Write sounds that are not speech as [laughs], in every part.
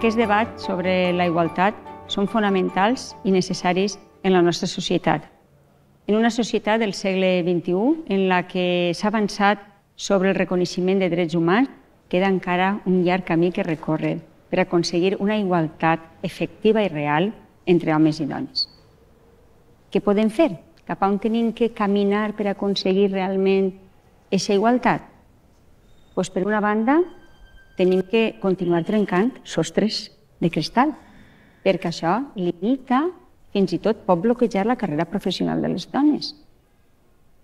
Aquests debats sobre la igualtat són fonamentals i necessaris en la nostra societat. En una societat del segle XXI en la que s'ha avançat sobre el reconeixement de drets humans, queda encara un llarg camí que recórrer per aconseguir una igualtat efectiva i real entre homes i dones. Què podem fer? Cap a on tenim que caminar per aconseguir realment aquesta igualtat? Pues, per una banda, tenim que continuar trencant sostres de cristal, perquè això limita, fins i tot pot bloquejar la carrera professional de les dones.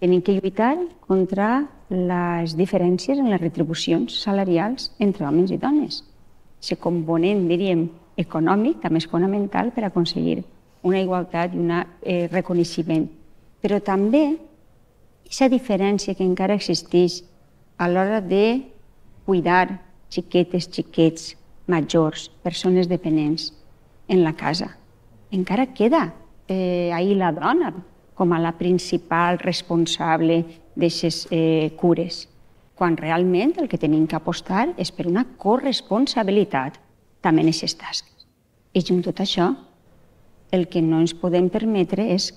Tenim que lluitar contra les diferències en les retribucions salarials entre homes i dones. Se component, diríem, econòmic també és fonamental per aconseguir una igualtat i un eh, reconeixement. Però també aquesta diferència que encara existeix a l'hora de cuidar, xiquetes, xiquets, majors, persones dependents en la casa. Encara queda eh, ahir la dona com a la principal responsable d'aquestes eh, cures, quan realment el que tenim que apostar és per una corresponsabilitat també en aquestes tasques. I junt tot això, el que no ens podem permetre és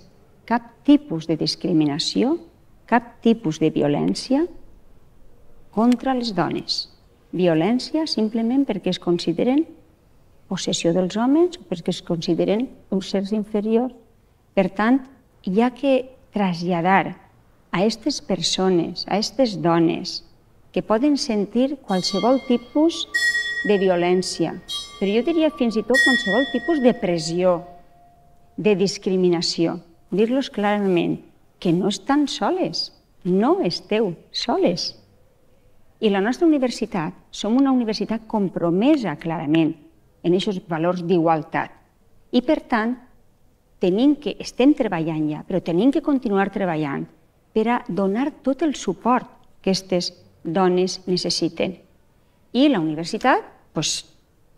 cap tipus de discriminació, cap tipus de violència contra les dones violència simplement perquè es consideren possessió dels homes o perquè es consideren uns sers inferiors. Per tant, hi ha que traslladar a aquestes persones, a aquestes dones, que poden sentir qualsevol tipus de violència, però jo diria fins i tot qualsevol tipus de pressió, de discriminació. Dir-los clarament que no estan soles, no esteu soles. I la nostra universitat som una universitat compromesa clarament en aquests valors d'igualtat. I, per tant, tenim que, estem treballant ja, però tenim que continuar treballant per a donar tot el suport que aquestes dones necessiten. I la universitat, doncs,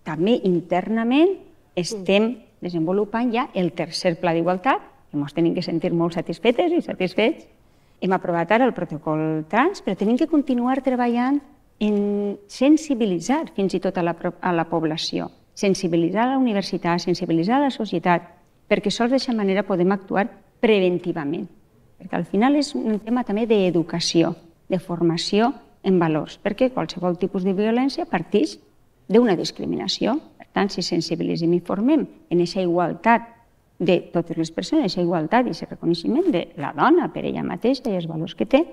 també internament, estem desenvolupant ja el tercer pla d'igualtat, que ens tenim que sentir molt satisfetes i satisfets. Hem aprovat ara el protocol trans, però tenim que continuar treballant en sensibilitzar fins i tot a la, a la població, sensibilitzar a la universitat, sensibilitzar a la societat, perquè sols d'aquesta manera podem actuar preventivament. Perquè al final és un tema també d'educació, de formació en valors, perquè qualsevol tipus de violència partix d'una discriminació. Per tant, si sensibilitzem i formem en aquesta igualtat de totes les persones, aquesta igualtat i aquest reconeixement de la dona per ella mateixa i els valors que té,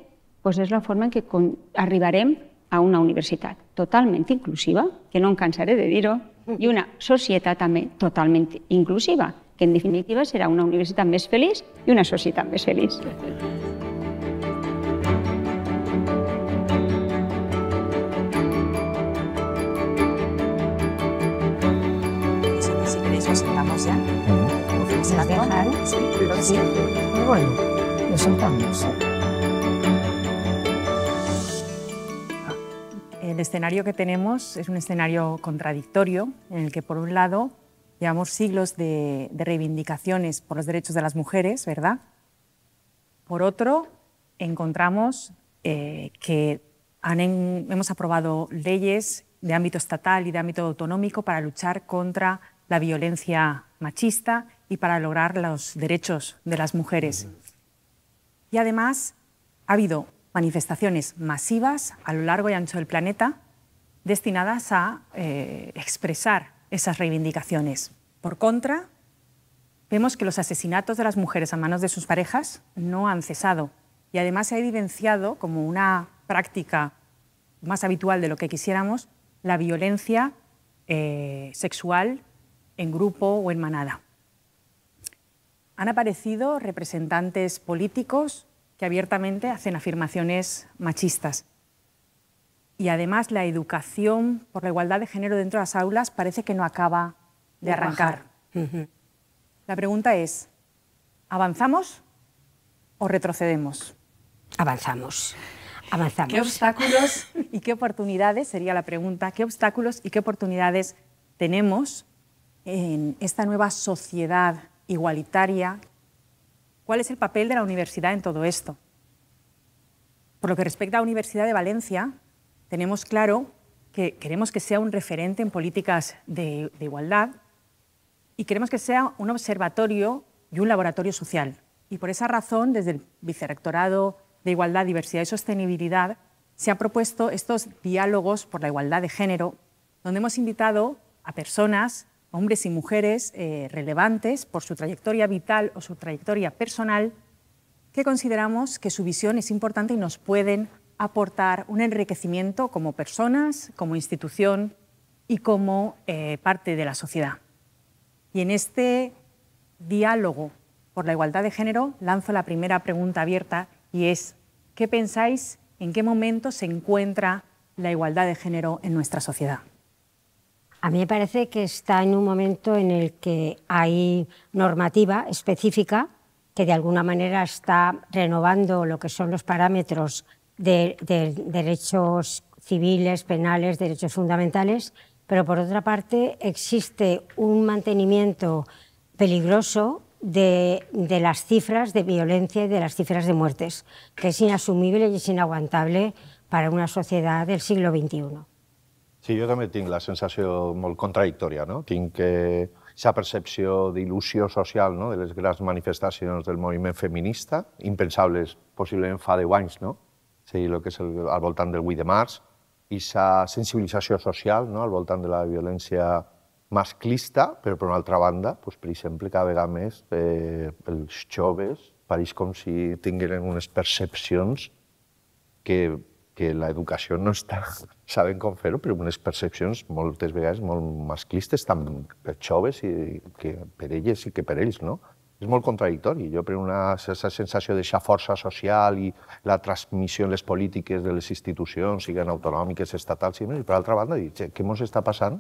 doncs és la forma en què arribarem a una universitat totalment inclusiva, que no em cansaré de dir-ho, i una societat també totalment inclusiva, que en definitiva serà una universitat més feliç i una societat més feliç. Si queréis nos sentamos ya. ¿Se va a viajar? Sí. Sí. Bueno, nos sentamos. el escenario que tenemos es un escenario contradictorio en el que, por un lado, llevamos siglos de, reivindicaciones por los derechos de las mujeres, ¿verdad? Por otro, encontramos eh, que hemos aprobado leyes de ámbito estatal y de ámbito autonómico para luchar contra la violencia machista y para lograr los derechos de las mujeres. Y además ha habido manifestaciones masivas a lo largo y ancho del planeta destinadas a eh, expresar esas reivindicaciones. Por contra, vemos que los asesinatos de las mujeres a manos de sus parejas no han cesado y además se ha evidenciado como una práctica más habitual de lo que quisiéramos la violencia eh, sexual en grupo o en manada. Han aparecido representantes políticos que abiertamente hacen afirmaciones machistas. Y además la educación por la igualdad de género dentro de las aulas parece que no acaba de, arrancar. La pregunta es, ¿avanzamos o retrocedemos? Avanzamos. Avanzamos. ¿Qué obstáculos y qué oportunidades, sería la pregunta, qué obstáculos y qué oportunidades tenemos en esta nueva sociedad igualitaria ¿Cuál es el papel de la universidad en todo esto? Por lo que respecta a la Universidad de Valencia, tenemos claro que queremos que sea un referente en políticas de, igualdad y queremos que sea un observatorio y un laboratorio social. Y por esa razón, desde el Vicerrectorado de Igualdad, Diversidad y Sostenibilidad, se han propuesto estos diálogos por la igualdad de género, donde hemos invitado a personas hombres y mujeres eh, relevantes por su trayectoria vital o su trayectoria personal, que consideramos que su visión es importante y nos pueden aportar un enriquecimiento como personas, como institución y como eh, parte de la sociedad. Y en este diálogo por la igualdad de género lanzo la primera pregunta abierta y es, ¿qué pensáis en qué momento se encuentra la igualdad de género en nuestra sociedad? A mí me parece que está en un momento en el que hay normativa específica que de alguna manera está renovando lo que son los parámetros de, derechos civiles, penales, derechos fundamentales, pero por otra parte existe un mantenimiento peligroso de, de, las cifras de violencia y de las cifras de muertes, que es inasumible y es inaguantable para una sociedad del siglo XXI. Sí, jo també tinc la sensació molt contradictòria, no? Tinc que eh, aquesta percepció d'il·lusió social no? de les grans manifestacions del moviment feminista, impensables possiblement fa deu anys, no? Sí, el que és el, al voltant del 8 de març, i sa sensibilització social no? al voltant de la violència masclista, però per una altra banda, doncs, per exemple, cada vegada més eh, els joves pareix com si tingueren unes percepcions que que l'educació no està [laughs] Saben com fer-ho, però unes percepcions moltes vegades molt masclistes, tant per joves i que per elles i que per ells, no? És molt contradictori. Jo per una sensació de deixar força social i la transmissió en les polítiques de les institucions, siguen autonòmiques, estatals i més, i per altra banda, dic, què ens està passant?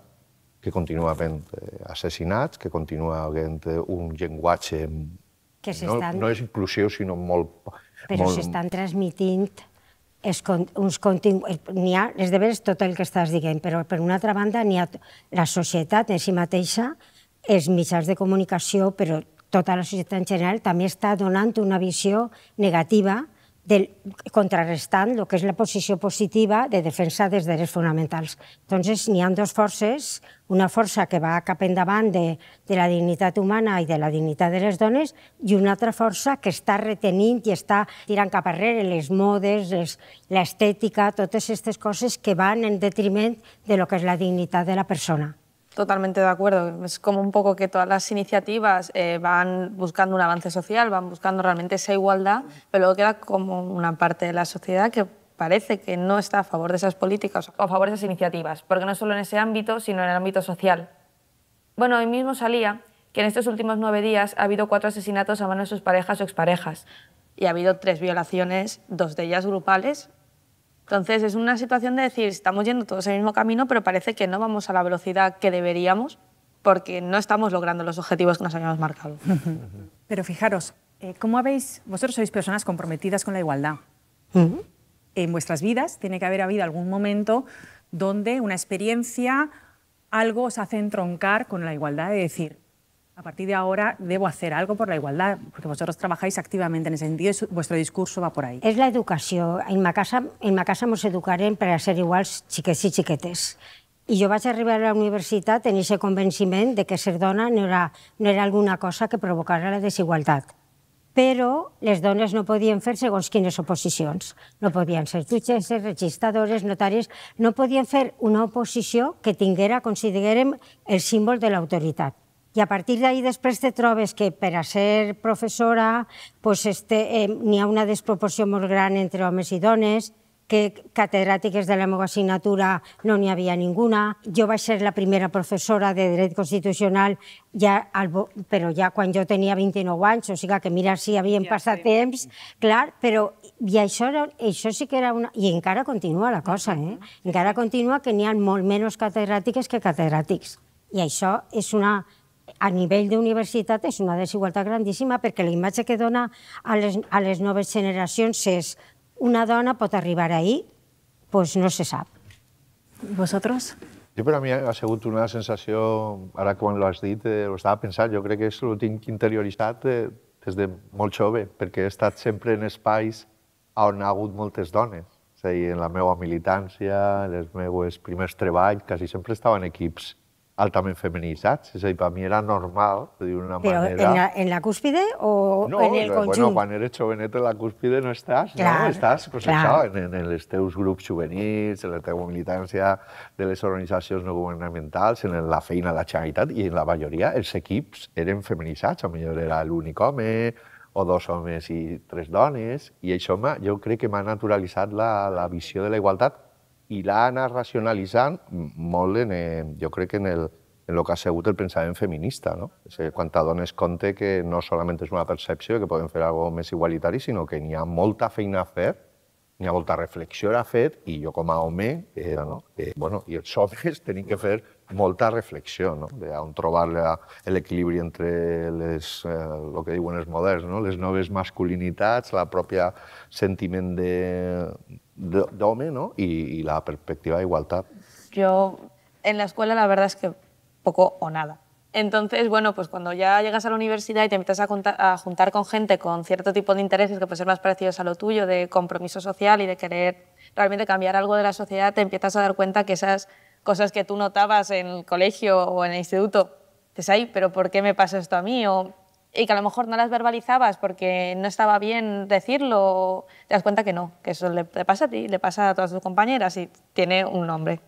Que continua havent eh, assassinats, que continua havent eh, un llenguatge... Que no, no és inclusiu, sinó molt... Però s'estan transmitint es, uns eh, n'hi ha, les veres tot el que estàs dient, però per una altra banda n'hi ha la societat en si mateixa, els mitjans de comunicació, però tota la societat en general també està donant una visió negativa del, contrarrestant el que és la posició positiva de defensa dels drets fonamentals. Entonces, n'hi ha dues forces, una força que va cap endavant de, de la dignitat humana i de la dignitat de les dones i una altra força que està retenint i està tirant cap arrere les modes, l'estètica, totes aquestes coses que van en detriment de lo que és la dignitat de la persona. Totalmente de acuerdo. Es como un poco que todas las iniciativas eh, van buscando un avance social, van buscando realmente esa igualdad, pero luego queda como una parte de la sociedad que parece que no está a favor de esas políticas o a favor de esas iniciativas, porque no solo en ese ámbito, sino en el ámbito social. Bueno, hoy mismo salía que en estos últimos nueve días ha habido cuatro asesinatos a manos de sus parejas o exparejas. Y ha habido tres violaciones, dos de ellas grupales entonces es una situación de decir, estamos yendo todos el mismo camino, pero parece que no vamos a la velocidad que deberíamos porque no estamos logrando los objetivos que nos habíamos marcado. Pero fijaros, eh, ¿cómo habéis, vosotros sois personas comprometidas con la igualdad? En vuestras vidas tiene que haber habido algún momento donde una experiencia, algo os hace entroncar con la igualdad, de decir, a partir de ahora debo hacer algo por la igualdad, porque vosotros trabajáis activamente en ese sentido y vuestro discurso va por ahí. Es la educación. En ma casa, en ma casa nos educaren para ser ser iguals y chiquetes. Y I jo vaig arribar a la universitat en aquest convenciment de que ser dona no era, no era alguna cosa que provocara la desigualtat. Però les dones no podien fer segons quines oposicions. No podien ser jutgesses, registradores, notaris... No podien fer una oposició que tinguera, considerem, el símbol de l'autoritat. I a partir d'ahir després te trobes que per a ser professora pues este, eh, n'hi ha una desproporció molt gran entre homes i dones, que catedràtiques de la meva assignatura no n'hi havia ninguna. Jo vaig ser la primera professora de dret constitucional, ja al, però ja quan jo tenia 29 anys, o sigui que mira si havien ja, passat sí. temps, clar, però i això, era, això sí que era una... I encara continua la cosa, eh? Encara continua que n'hi ha molt menys catedràtiques que catedràtics. I això és una a nivell d'universitat és una desigualtat grandíssima perquè la imatge que dona a les, a les noves generacions és una dona pot arribar ahir, doncs no se sap. I vosaltres? Jo per a mi ha sigut una sensació, ara quan l'has dit, eh, ho estava pensant, jo crec que és, ho tinc interioritzat eh, des de molt jove, perquè he estat sempre en espais on ha hagut moltes dones. És a dir, en la meva militància, en els meus primers treballs, quasi sempre estaven equips altament feminitzats, és a dir, per mi era normal, d'una manera... Però en la, en la cúspide o no, en el eh, conjunt? Bueno, quan eres jovenet en la cúspide no estàs, clar, no? Estàs, pues, clar. això, en, en els teus grups juvenils, en la teva militància de les organitzacions no governamentals, en la feina de la Generalitat, i en la majoria els equips eren feminitzats, o millor era l'únic home, o dos homes i tres dones, i això jo crec que m'ha naturalitzat la, la visió de la igualtat i l'ha anat racionalitzant molt en, eh, jo crec que en el, en el que ha sigut el pensament feminista, no? És dir, quan t'adones compte que no solament és una percepció que podem fer alguna més igualitari, sinó que n'hi ha molta feina a fer, n'hi ha molta reflexió a fer, i jo com a home, eh, no? eh, bueno, i els homes [laughs] tenim que fer molta reflexió, no? de on trobar l'equilibri entre les, eh, el que diuen els moderns, no? les noves masculinitats, la pròpia sentiment de DOME ¿no? y, la perspectiva de igualdad. Yo en la escuela la verdad es que poco o nada. Entonces, bueno, pues cuando ya llegas a la universidad y te empiezas a, juntar con gente con cierto tipo de intereses que pueden ser más parecidos a lo tuyo, de compromiso social y de querer realmente cambiar algo de la sociedad, te empiezas a dar cuenta que esas cosas que tú notabas en el colegio o en el instituto, te ahí, pero ¿por qué me pasa esto a mí? O y que a lo mejor no las verbalizabas porque no estaba bien decirlo, te das cuenta que no, que eso le, pasa a ti, le pasa a todas tus compañeras y tiene un nombre,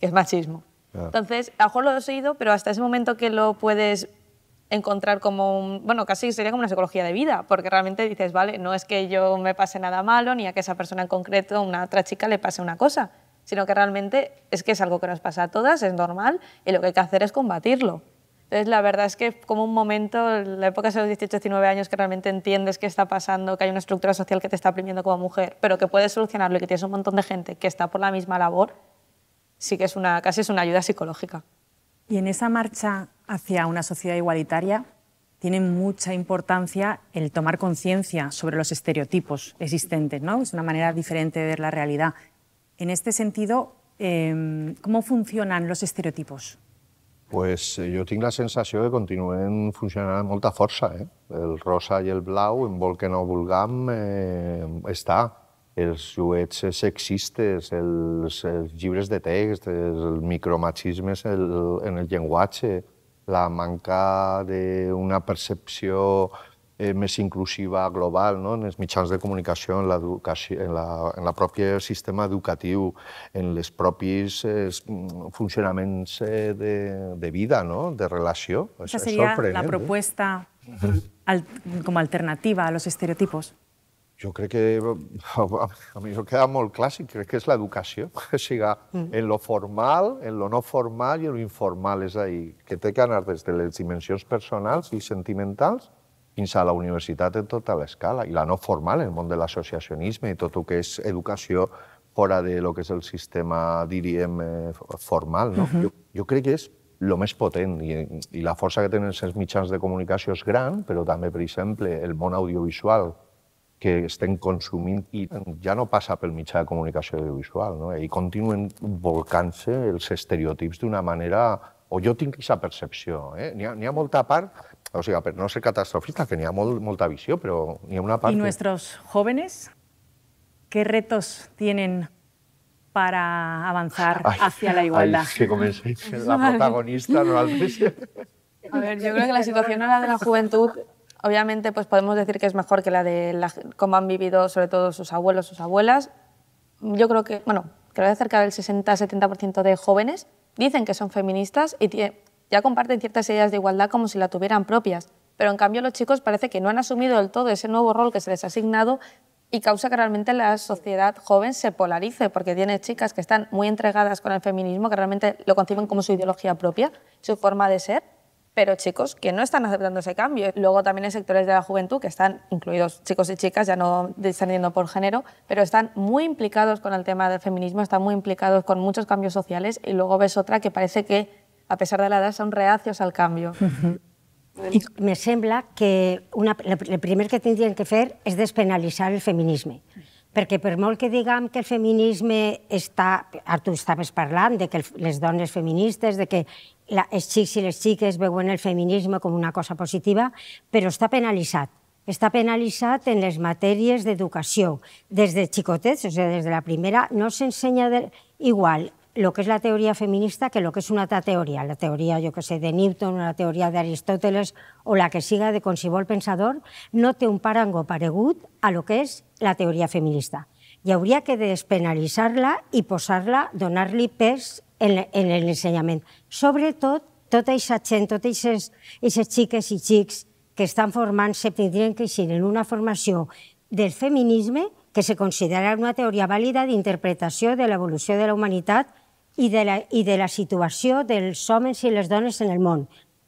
que es machismo. Ah. Entonces, a lo mejor lo has oído, pero hasta ese momento que lo puedes encontrar como un, bueno, casi sería como una psicología de vida, porque realmente dices, vale, no es que yo me pase nada malo, ni a que esa persona en concreto, una otra chica, le pase una cosa, sino que realmente es que es algo que nos pasa a todas, es normal, y lo que hay que hacer es combatirlo la verdad es que como un momento, la época de los 18, 19 años, que realmente entiendes qué está pasando, que hay una estructura social que te está oprimiendo como mujer, pero que puedes solucionarlo y que tienes un montón de gente que está por la misma labor, sí que es una, casi es una ayuda psicológica. Y en esa marcha hacia una sociedad igualitaria tiene mucha importancia el tomar conciencia sobre los estereotipos existentes, ¿no? Es una manera diferente de ver la realidad. En este sentido, em, ¿cómo funcionan los estereotipos? pues, eh, jo tinc la sensació que continuen funcionant amb molta força. Eh? El rosa i el blau, en vol que no vulguem, eh, està. Els juguets sexistes, els, els llibres de text, el micromaxismes el, en el llenguatge, la manca d'una percepció eh, més inclusiva global, no? en els mitjans de comunicació, en, en, la, en la pròpia sistema educatiu, en les propis eh, funcionaments eh, de, de vida, no? de relació. Aquesta seria és la eh? proposta eh? al, com a alternativa a los estereotipos. Jo crec que, a mi això queda molt clàssic, crec que és l'educació, o sigui, mm. en lo formal, en lo no formal i en lo informal, és a dir, que té que anar des de les dimensions personals i sentimentals fins a la universitat en tota l'escala, i la no formal, el món de l'associacionisme i tot el que és educació fora de lo que és el sistema, diríem, eh, formal. No? Uh -huh. jo, jo crec que és el més potent i, i la força que tenen els mitjans de comunicació és gran, però també, per exemple, el món audiovisual que estem consumint i ja no passa pel mitjà de comunicació audiovisual, no? i continuen volcant-se els estereotips d'una manera o jo tinc aquesta percepció. Eh? N'hi ha, ha molta part O sea, pero no ser catastrofista, que ni a molta visió, però ni una parte... ¿Y nuestros jóvenes qué retos tienen para avanzar hacia la igualdad? Ay, que comencéis [laughs] la protagonista, no A ver, yo creo que la situación ahora de la juventud obviamente pues podemos decir que es mejor que la de cómo han vivido sobre todo sus abuelos, sus abuelas. Yo creo que, bueno, creo que cerca del 60-70% de jóvenes dicen que son feministas y tienen ya comparten ciertas ideas de igualdad como si la tuvieran propias, pero en cambio los chicos parece que no han asumido del todo ese nuevo rol que se les ha asignado y causa que realmente la sociedad joven se polarice, porque tiene chicas que están muy entregadas con el feminismo, que realmente lo conciben como su ideología propia, su forma de ser, pero chicos que no están aceptando ese cambio. Luego también hay sectores de la juventud que están, incluidos chicos y chicas, ya no descendiendo por género, pero están muy implicados con el tema del feminismo, están muy implicados con muchos cambios sociales y luego ves otra que parece que a pesar de la edad, son reacios al cambio. Uh -huh. Me sembla que una, el primer que tindrien que fer és despenalitzar el feminisme. Perquè per molt que diguem que el feminisme està... Tu estaves parlant de que les dones feministes, de que la, els xics i les xiques veuen el feminisme com una cosa positiva, però està penalitzat. Està penalitzat en les matèries d'educació. Des de xicotets, o sigui, des de la primera, no s'ensenya igual lo que es la teoría feminista que lo que es una otra teoría, la teoría, yo que sé, de Newton, la teoria d'Aristòteles o la que siga de qualsevol pensador, no té un parango paregut a lo que és la teoria feminista. I hauria que despenalitzar-la i posar-la, donar-li pes en, en l'ensenyament. Sobretot, tota aquesta gent, totes aquestes xiques i xics que estan formant-se tindrien que ser en una formació del feminisme que se considera una teoria vàlida d'interpretació de l'evolució de la humanitat i de la, i de la situació dels homes i les dones en el món.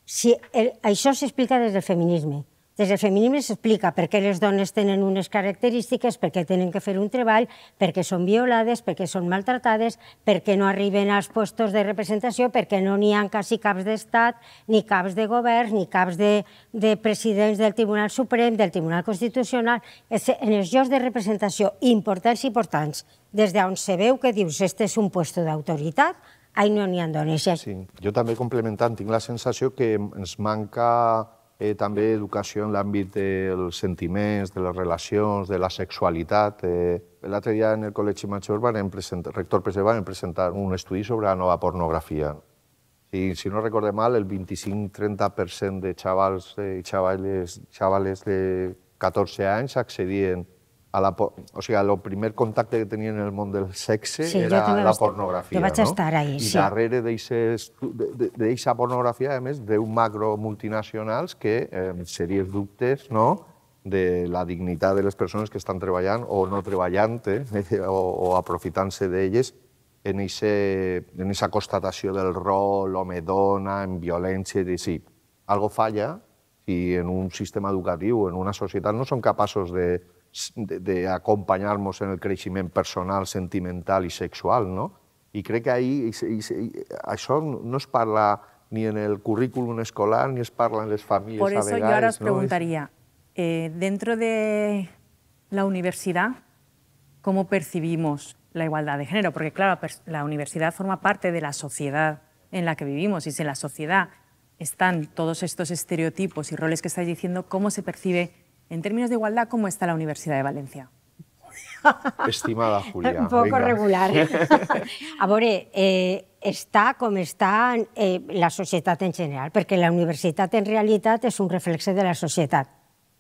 Si el, això s'explica des del feminisme. Des del feminisme s'explica per què les dones tenen unes característiques, per què tenen que fer un treball, per què són violades, per què són maltratades, per què no arriben als puestos de representació, per què no n'hi ha quasi caps d'estat, ni caps de govern, ni caps de, de presidents del Tribunal Suprem, del Tribunal Constitucional, en els llocs de representació importants i importants des d'on se veu que dius este és un lloc d'autoritat, ahí no n'hi ha dones. Sí, jo també complementant, tinc la sensació que ens manca eh, també educació en l'àmbit dels sentiments, de les relacions, de la sexualitat. Eh. L'altre dia en el Col·legi Major van presentar, rector Pesce van presentar un estudi sobre la nova pornografia. I, si no recorde mal, el 25-30% de xavals eh, i xavales, xavales de 14 anys accedien a la, o sigui, el primer contacte que tenien en el món del sexe sí, era la pornografia. Jo vaig no? estar ahí, I sí. I darrere d'aquesta pornografia, a més, deu multinacionals que, eh, series dubtes, no?, de la dignitat de les persones que estan treballant o no treballant eh, [laughs] o, o aprofitant-se d'elles en aquesta constatació del rol, home-dona, en violència, i sí, algo falla i en un sistema educatiu, en una societat, no són capaços de d'acompanyar-nos en el creixement personal, sentimental i sexual, no? I crec que ahir, això no es parla ni en el currículum escolar, ni es parla en les famílies Por eso a vegades, yo ahora os preguntaría, eh, dentro de la universidad, ¿cómo percibimos la igualdad de género? Porque claro, la universidad forma parte de la sociedad en la que vivimos y si en la sociedad están todos estos estereotipos y roles que estáis diciendo, ¿cómo se percibe en términos de igualdad, ¿cómo está la Universidad de Valencia? [laughs] Estimada Julia. Un poco venga. regular. A [laughs] veure, eh, está com està eh, la societat en general, perquè la universitat en realitat és un reflex de la societat.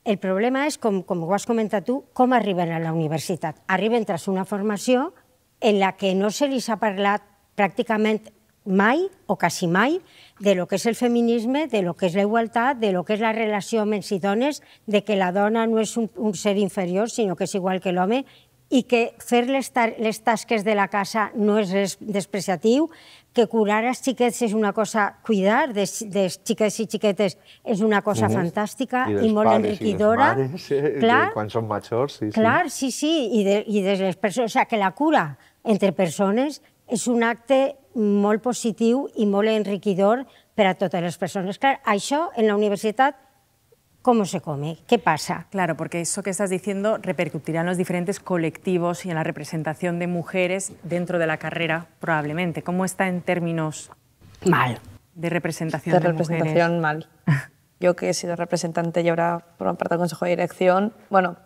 El problema és, com, com ho has comentat tu, com arriben a la universitat. Arriben tras una formació en la que no se li ha parlat pràcticament mai o quasi mai de lo que és el feminisme, de lo que és la igualtat, de lo que és la relació amb els i dones, de que la dona no és un, un ser inferior, sinó que és igual que l'home, i que fer les, ta les tasques de la casa no és res despreciatiu, que curar els xiquets és una cosa... Cuidar dels, de xiquets i xiquetes és una cosa sí, fantàstica i, i molt enriquidora. I mares, eh? clar, de, quan són majors, sí, clar, sí. Clar, sí, sí, i, de, i de les persones... O sigui, que la cura entre persones Es un acte molt positivo y molt enriquidor para todas las personas. Claro, Clar, això en la universitat ¿Cómo se come? ¿Qué pasa? Claro, porque eso que estás diciendo repercutirá en los diferentes colectivos y en la representación de mujeres dentro de la carrera, probablemente. ¿Cómo está en términos mal de representación de, de representación mal. [laughs] Yo que he sido representante y ahora por parte del consejo de dirección, bueno,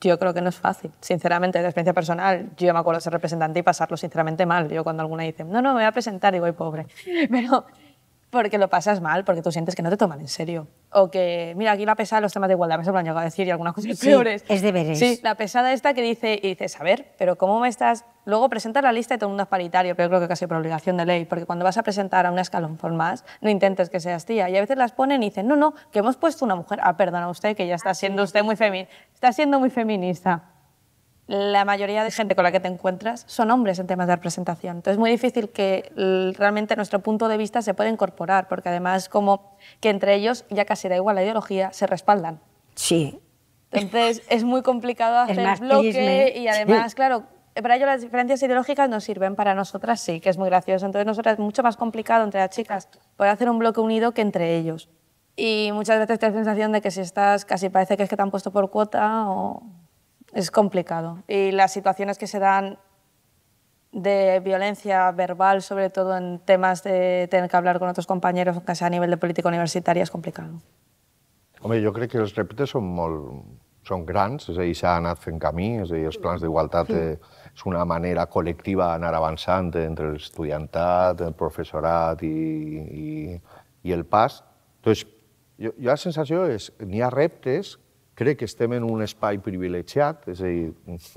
yo creo que no es fácil. Sinceramente, de experiencia personal, yo me acuerdo de ser representante y pasarlo sinceramente mal. Yo cuando alguna dice, no, no, me voy a presentar, digo, ay, pobre. [laughs] Pero porque lo pasas mal, porque tú sientes que no te toman en serio. O que, mira, aquí la pesada, los temas de igualdad me se lo han llegado a decir y algunas cosas sí, peores. Es deberes. Sí, la pesada esta que dice, y dices, a ver, pero ¿cómo me estás...? Luego presentas la lista y todo el mundo es paritario, pero yo creo que casi por obligación de ley, porque cuando vas a presentar a un escalón por más, no intentes que seas tía. Y a veces las ponen y dicen, no, no, que hemos puesto una mujer. Ah, perdona usted, que ya está siendo ah, usted muy Está siendo muy feminista la mayoría de gente con la que te encuentras son hombres en temas de representación. Entonces es muy difícil que realmente nuestro punto de vista se pueda incorporar, porque además como que entre ellos ya casi da igual la ideología, se respaldan. Sí. Entonces es muy complicado hacer bloque y además, claro, para ello las diferencias ideológicas no sirven, para nosotras sí, que es muy gracioso. Entonces nosotras es mucho más complicado entre las chicas poder hacer un bloque unido que entre ellos. Y muchas veces te la sensación de que si estás, casi parece que es que te han puesto por cuota o es complicado. Y las situaciones que se dan de violencia verbal, sobre todo en temas de tener que hablar con otros compañeros, aunque sea a nivel de política universitaria, es complicado. Hombre, yo creo que los reptes son molt grandes, grans, se a dir, s'ha anat fent camí, és a eh, una manera de andar avanzante entre el professorat el i, y el PAS. Entonces, yo la sensación es que a reptes Crec que estem en un espai privilegiat, és a dir,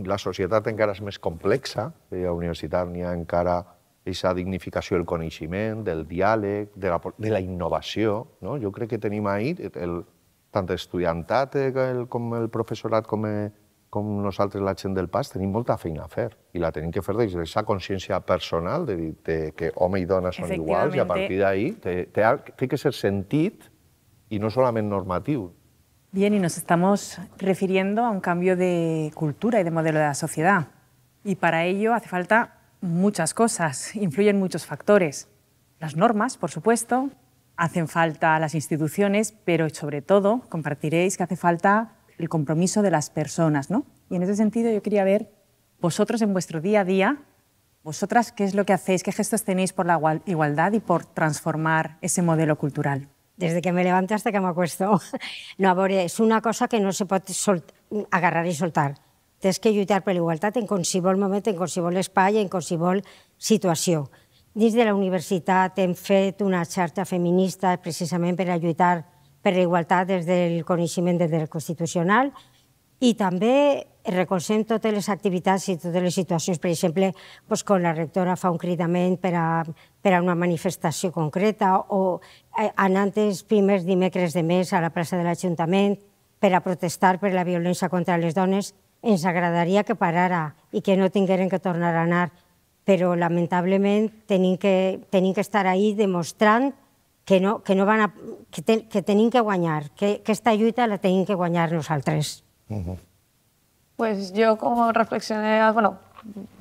la societat encara és més complexa, a la universitat n'hi ha encara aquesta dignificació del coneixement, del diàleg, de la, de la innovació. No? Jo crec que tenim ahí, el, tant estudiantat eh, el, com el professorat com, eh, com nosaltres, la gent del PAS, tenim molta feina a fer i la tenim que fer des d'aquesta consciència personal de dir de, que home i dona són iguals i a partir d'ahir té, té, té que ser sentit i no solament normatiu. Bien, y nos estamos refiriendo a un cambio de cultura y de modelo de la sociedad. Y para ello hace falta muchas cosas, influyen muchos factores. Las normas, por supuesto, hacen falta las instituciones, pero sobre todo compartiréis que hace falta el compromiso de las personas. ¿no? Y en ese sentido yo quería ver vosotros en vuestro día a día, vosotras qué es lo que hacéis, qué gestos tenéis por la igualdad y por transformar ese modelo cultural. desde que me levanto hasta que m'acuesto. No, a veure, és una cosa que no se pot agarrar i soltar. Tens que lluitar per l'igualtat en qualsevol moment, en qualsevol espai, en qualsevol situació. Dins de la universitat hem fet una xarxa feminista precisament per a lluitar per la igualtat des del coneixement del dret constitucional i també recolzem totes les activitats i totes les situacions. Per exemple, doncs quan la rectora fa un cridament per a, per a una manifestació concreta o eh, anant els primers dimecres de mes a la plaça de l'Ajuntament per a protestar per la violència contra les dones, ens agradaria que parara i que no tingueren que tornar a anar, però lamentablement tenim que, tenim que estar ahí demostrant que, no, que, no van a, que, ten, que tenim que guanyar, que aquesta lluita la tenim que guanyar nosaltres. Uh mhm. -huh. Pues yo como reflexioné, ah, bueno,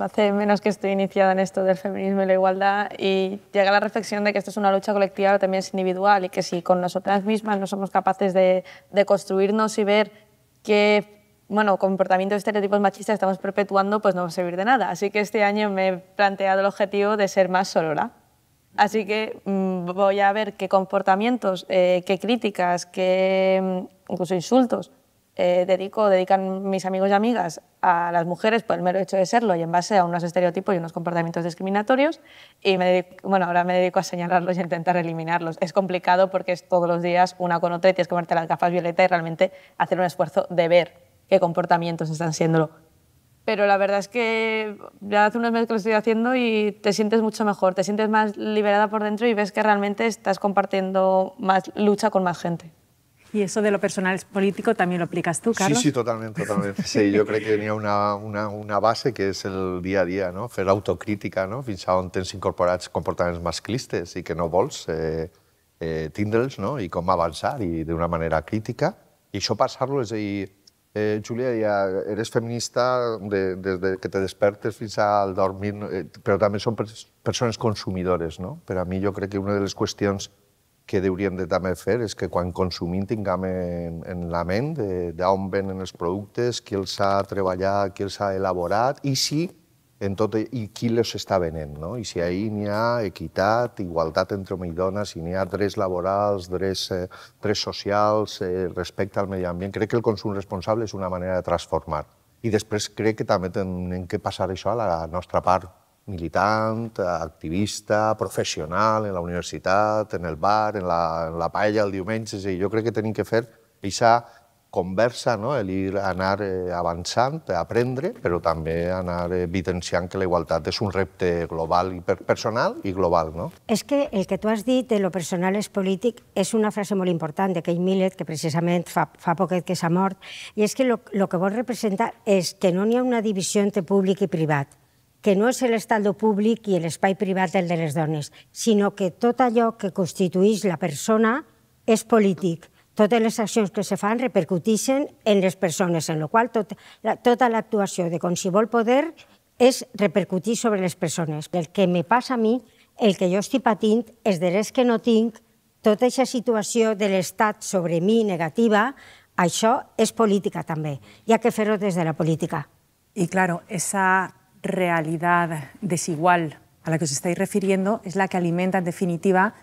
hace menos que estoy iniciada en esto del feminismo y la igualdad y llega la reflexión de que esto es una lucha colectiva, pero también es individual y que si con nosotras mismas no somos capaces de, construirnos y ver qué bueno, comportamientos estereotipos machistas estamos perpetuando, pues no va a servir de nada. Así que este año me he planteado el objetivo de ser más sorora. Así que mm, voy a ver qué comportamientos, eh, qué críticas, qué mm, incluso insultos eh, dedico, dedican mis amigos y amigas a las mujeres por el mero hecho de serlo y en base a unos estereotipos y unos comportamientos discriminatorios. Y ahora me dedico a señalarlos y a intentar eliminarlos. Es complicado porque es todos los días una con otra y tienes que ponerte las gafas violeta y realmente hacer un esfuerzo de ver qué comportamientos están siéndolo. Pero la verdad es que ya hace unos meses que lo estoy haciendo y te sientes mucho mejor, te sientes más liberada por dentro y ves que realmente estás compartiendo más lucha con más gente. Y eso de lo personal es político también lo aplicas tú, Carlos. Sí, sí, totalmente, totalmente. Sí, jo crec que tenia una, una, una base que és el dia a dia, no? fer autocrítica, no? fins a on tens incorporats comportaments masclistes i que no vols eh, eh, tindre'ls, no? i com avançar, i d'una manera crítica. I això passar-lo, és a dir, eh, Júlia, ja eres feminista de, des de que te despertes fins al dormir, eh, però també són persones consumidores. No? Per a mi jo crec que una de les qüestions que hauríem de també fer és que quan consumim tinguem en, en la ment d'on venen els productes, qui els ha treballat, qui els ha elaborat i si en tot, i qui les està venent, no? I si ahir n'hi ha equitat, igualtat entre home i dona, si n'hi ha drets laborals, drets, eh, drets socials, eh, respecte al medi ambient, crec que el consum responsable és una manera de transformar. I després crec que també hem que passar això a la nostra part militant, activista, professional, en la universitat, en el bar, en la, en la paella el diumenge. I jo crec que tenim que fer aquesta conversa, no? el ir anar eh, avançant, aprendre, però també anar evidenciant que la igualtat és un repte global i personal i global. No? És que el que tu has dit de lo personal és polític és una frase molt important de Kate Millet, que precisament fa, fa poquet que s'ha mort, i és que el que vol representar és que no n'hi ha una divisió entre públic i privat, que no és l'estaldo públic i l'espai privat del de les dones, sinó que tot allò que constitueix la persona és polític. Totes les accions que se fan repercutixen en les persones, en la qual tot, la, tota l'actuació de qualsevol poder és repercutir sobre les persones. El que me passa a mi, el que jo estic patint, és res que no tinc, tota aquesta situació de l'Estat sobre mi negativa, això és política també. Hi ha que fer-ho des de la política. I claro, esa realidad desigual a la que os estáis refiriendo es la que alimenta en definitiva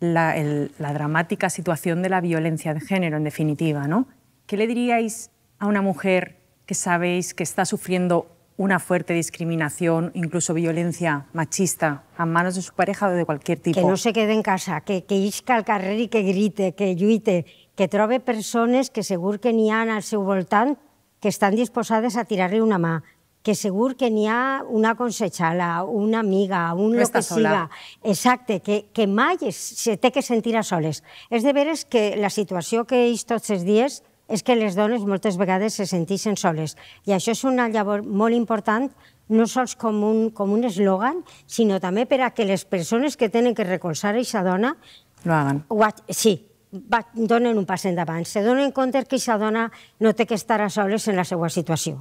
la, dramática situación de la violencia de género, en definitiva. ¿no? ¿Qué le diríais a una mujer que sabéis que está sufriendo una fuerte discriminación, incluso violencia machista a manos de su pareja o de cualquier tipo. Que no se quede en casa, que, isca al carrer y que grite, que lluite, que trobe personas que seguro que ni han al seu voltant que están dispuestas a tirarle una mano. que segur que n'hi ha una consejala, una amiga, un no lo que siga. Exacte, que, que mai es, se té que sentir a soles. És de veres que la situació que ells tots els dies és que les dones moltes vegades se sentixen soles. I això és una llavor molt important no sols com un, com un eslògan, sinó també per a que les persones que tenen que recolzar aquesta dona... Lo hagan. sí, va, donen un pas endavant. Se donen compte que aquesta dona no té que estar a soles en la seva situació.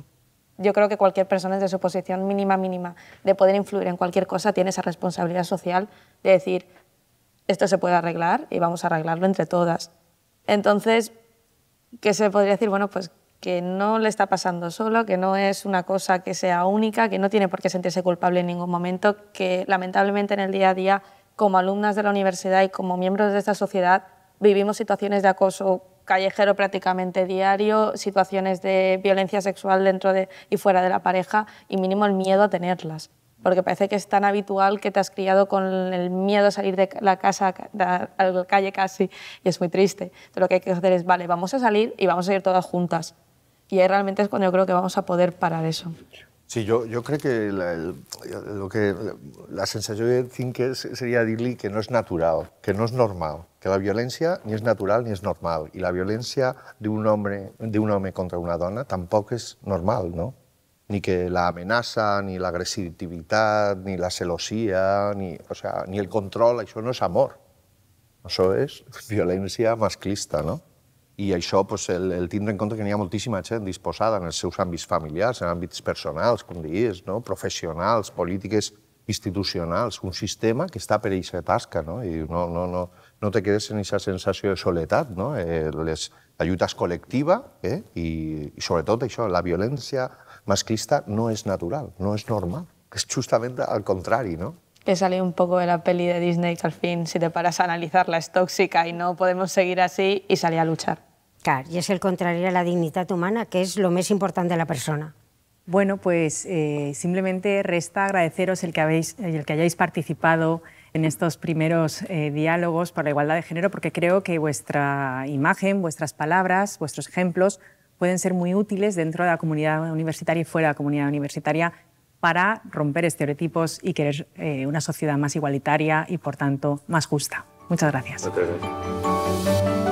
yo creo que cualquier persona desde su posición mínima, mínima, de poder influir en cualquier cosa, tiene esa responsabilidad social de decir, esto se puede arreglar y vamos a arreglarlo entre todas. Entonces, ¿qué se podría decir? Bueno, pues que no le está pasando solo, que no es una cosa que sea única, que no tiene por qué sentirse culpable en ningún momento, que lamentablemente en el día a día, como alumnas de la universidad y como miembros de esta sociedad, vivimos situaciones de acoso callejero prácticamente diario, situaciones de violencia sexual dentro de y fuera de la pareja y mínimo el miedo a tenerlas. Porque parece que es tan habitual que te has criado con el miedo a salir de la casa, a la calle casi, y es muy triste. Entonces, lo que hay que hacer es, vale, vamos a salir y vamos a ir todas juntas. Y ahí realmente es cuando yo creo que vamos a poder parar eso. Sí, jo, jo crec que la, el, el que, la sensació que és, seria dir-li que no és natural, que no és normal, que la violència ni és natural ni és normal, i la violència d'un home, un home contra una dona tampoc és normal, no? Ni que l'amenaça, ni l'agressivitat, ni la celosia, ni, o sea, ni el control, això no és amor. Això és violència masclista, no? i això doncs, el, el tindre en compte que n'hi ha moltíssima gent disposada en els seus àmbits familiars, en àmbits personals, com diies, no? professionals, polítiques institucionals, un sistema que està per aquesta tasca, no? I no, no, no, no te quedes en aquesta sensació de soledat, no? Eh, les, la lluita és col·lectiva eh? I, i sobretot això, la violència masclista no és natural, no és normal, és justament al contrari, no? que sale un poco de la peli de Disney, que al fin, si te paras a analizarla, es tóxica y no podemos seguir así, y salí a luchar. y es el contrario a la dignidad humana, que es lo más importante de la persona. Bueno, pues eh, simplemente resta agradeceros el que, habéis, el que hayáis participado en estos primeros eh, diálogos por la igualdad de género, porque creo que vuestra imagen, vuestras palabras, vuestros ejemplos pueden ser muy útiles dentro de la comunidad universitaria y fuera de la comunidad universitaria para romper estereotipos y querer eh, una sociedad más igualitaria y, por tanto, más justa. Muchas gracias. Muchas gracias.